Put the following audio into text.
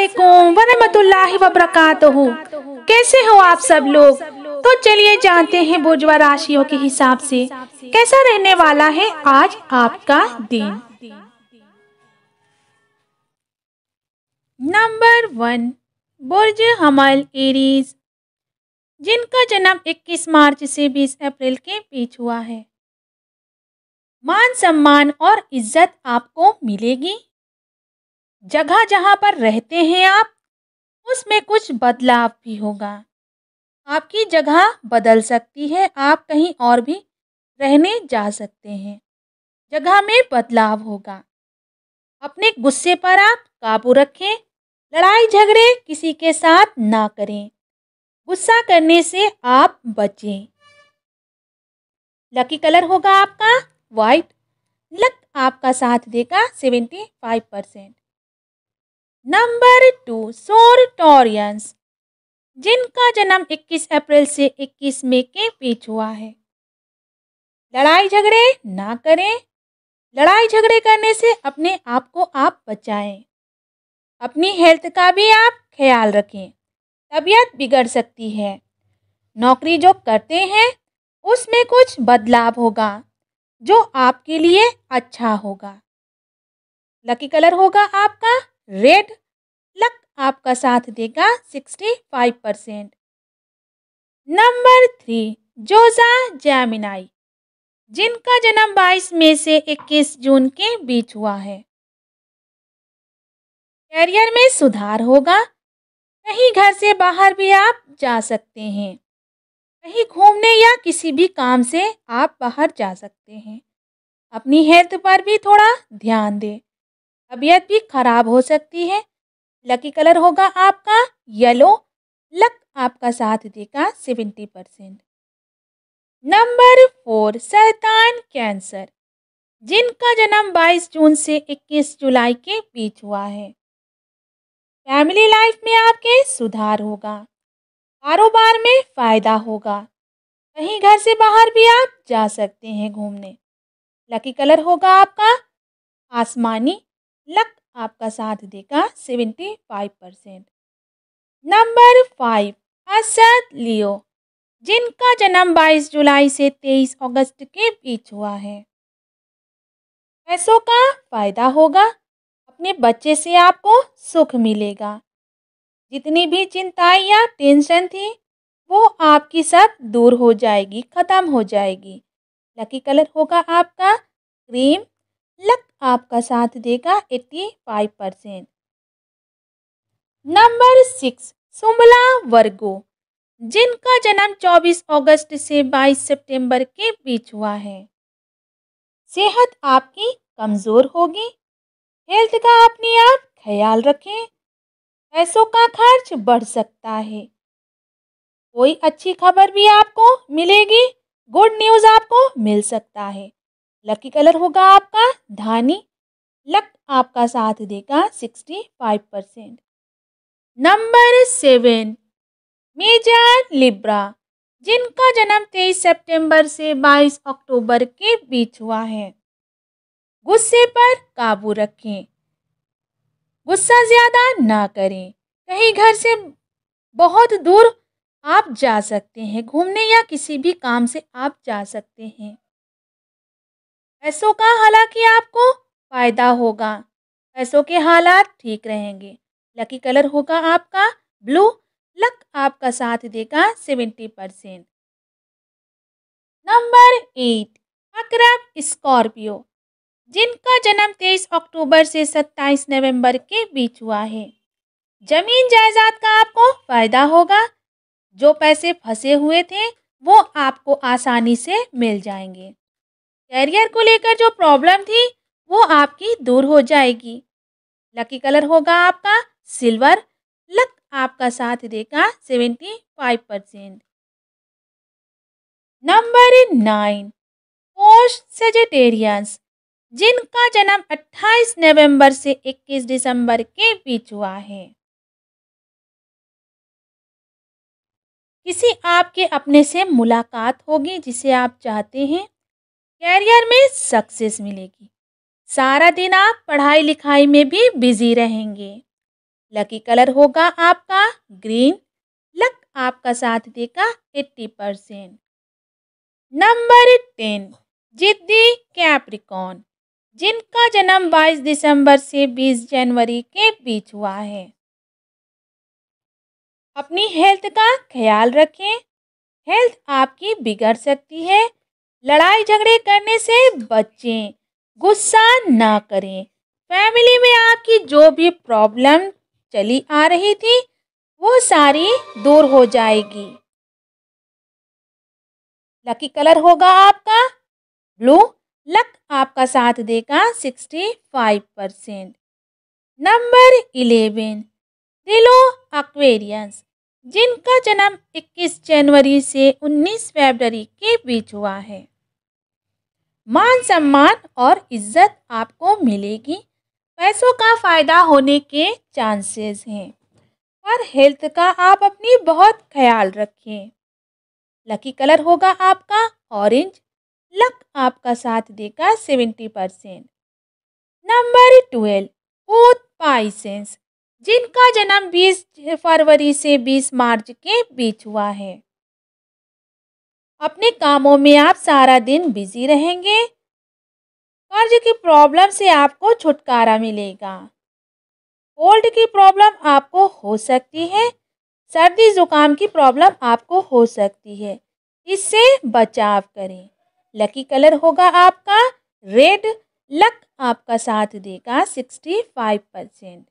अस्सलाम वरहमतुल्लाहि बरकातहू कैसे हो आप सब लोग तो चलिए जानते हैं बुजवा राशियों के हिसाब से कैसा रहने वाला है आज आपका दिन नंबर वन बुर्ज हमल एरीज जिनका जन्म 21 मार्च से 20 अप्रैल के बीच हुआ है मान सम्मान और इज्जत आपको मिलेगी जगह जहाँ पर रहते हैं आप उसमें कुछ बदलाव भी होगा आपकी जगह बदल सकती है आप कहीं और भी रहने जा सकते हैं जगह में बदलाव होगा अपने गुस्से पर आप काबू रखें लड़ाई झगड़े किसी के साथ ना करें गुस्सा करने से आप बचें लकी कलर होगा आपका वाइट लक आपका साथ देगा seventy five percent number two सोरटोरियंस जिनका जन्म 21 अप्रैल से 21 मई के बीच हुआ है लड़ाई झगड़े ना करें लड़ाई झगड़े करने से अपने आप को आप बचाएं अपनी हेल्थ का भी आप ख्याल रखें तबीयत बिगड़ सकती है नौकरी जो करते हैं उसमें कुछ बदलाव होगा जो आपके लिए अच्छा होगा लकी कलर होगा आपका रेड लक आपका साथ देगा sixty five percent number three जोजा जैमिनाई जिनका जन्म बाईस में से इक्कीस जून के बीच हुआ है करियर में सुधार होगा कहीं घर से बाहर भी आप जा सकते हैं कहीं घूमने या किसी भी काम से आप बाहर जा सकते हैं अपनी हेल्थ पर भी थोड़ा ध्यान दें तबीयत भी खराब हो सकती है लकी कलर होगा आपका येलो लक आपका साथ देगा सेवेंटी परसेंट नंबर फोर सरतान कैंसर जिनका जन्म 22 जून से 21 जुलाई के बीच हुआ है फैमिली लाइफ में आपके सुधार होगा कारोबार में फ़ायदा होगा कहीं घर से बाहर भी आप जा सकते हैं घूमने लकी कलर होगा आपका आसमानी लक आपका साथ देगा seventy five percent number five असद लियो जिनका जन्म 22 जुलाई से 23 अगस्त के बीच हुआ है पैसों का फायदा होगा अपने बच्चे से आपको सुख मिलेगा जितनी भी चिंताएं या टेंशन थी वो आपकी सब दूर हो जाएगी ख़त्म हो जाएगी लकी कलर होगा आपका क्रीम लक आपका साथ देगा eighty five percent number six सुमला वर्गो जिनका जन्म 24 अगस्त से 22 सितंबर के बीच हुआ है सेहत आपकी कमज़ोर होगी हेल्थ का अपने आप ख्याल रखें पैसों का खर्च बढ़ सकता है कोई अच्छी खबर भी आपको मिलेगी गुड न्यूज़ आपको मिल सकता है लकी कलर होगा आपका धानी लक आपका साथ देगा sixty five percent number seven मेजर लिब्रा जिनका जन्म तेईस सितंबर से बाईस अक्टूबर के बीच हुआ है गुस्से पर काबू रखें गुस्सा ज़्यादा ना करें कहीं घर से बहुत दूर आप जा सकते हैं घूमने या किसी भी काम से आप जा सकते हैं पैसों का हालांकि आपको फ़ायदा होगा पैसों के हालात ठीक रहेंगे लकी कलर होगा आपका ब्लू लक आपका साथ देगा सेवेंटी परसेंट नंबर एट अक्रब स्कॉर्पियो जिनका जन्म तेईस अक्टूबर से सत्ताईस नवंबर के बीच हुआ है जमीन जायदाद का आपको फ़ायदा होगा जो पैसे फंसे हुए थे वो आपको आसानी से मिल जाएंगे कैरियर को लेकर जो प्रॉब्लम थी वो आपकी दूर हो जाएगी लकी कलर होगा आपका सिल्वर लक आपका साथ देगा seventy five percent number nine पोस्ट सेजेटेरियंस जिनका जन्म 28 नवंबर से 21 दिसंबर के बीच हुआ है किसी आपके अपने से मुलाकात होगी जिसे आप चाहते हैं कैरियर में सक्सेस मिलेगी सारा दिन आप पढ़ाई लिखाई में भी बिजी रहेंगे लकी कलर होगा आपका ग्रीन लक आपका साथ देगा एट्टी परसेंट नंबर टेन जिद्दी कैप्रिकॉन जिनका जन्म 22 दिसंबर से 20 जनवरी के बीच हुआ है अपनी हेल्थ का ख्याल रखें हेल्थ आपकी बिगड़ सकती है लड़ाई झगड़े करने से बचें गुस्सा ना करें फैमिली में आपकी जो भी प्रॉब्लम चली आ रही थी वो सारी दूर हो जाएगी लकी कलर होगा आपका ब्लू लक आपका साथ देगा sixty five percent number eleven दिलो एक्वेरियंस जिनका जन्म 21 जनवरी से 19 फरवरी के बीच हुआ है मान सम्मान और इज्जत आपको मिलेगी पैसों का फ़ायदा होने के चांसेस हैं पर हेल्थ का आप अपनी बहुत ख्याल रखें लकी कलर होगा आपका ऑरेंज लक आपका साथ देगा सेवेंटी परसेंट नंबर ट्वेल्व ओथ पाइसेंस जिनका जन्म 20 फरवरी से 20 मार्च के बीच हुआ है अपने कामों में आप सारा दिन बिजी रहेंगे कर्ज की प्रॉब्लम से आपको छुटकारा मिलेगा कोल्ड की प्रॉब्लम आपको हो सकती है सर्दी जुकाम की प्रॉब्लम आपको हो सकती है इससे बचाव करें लकी कलर होगा आपका रेड लक आपका साथ देगा सिक्सटी फाइव परसेंट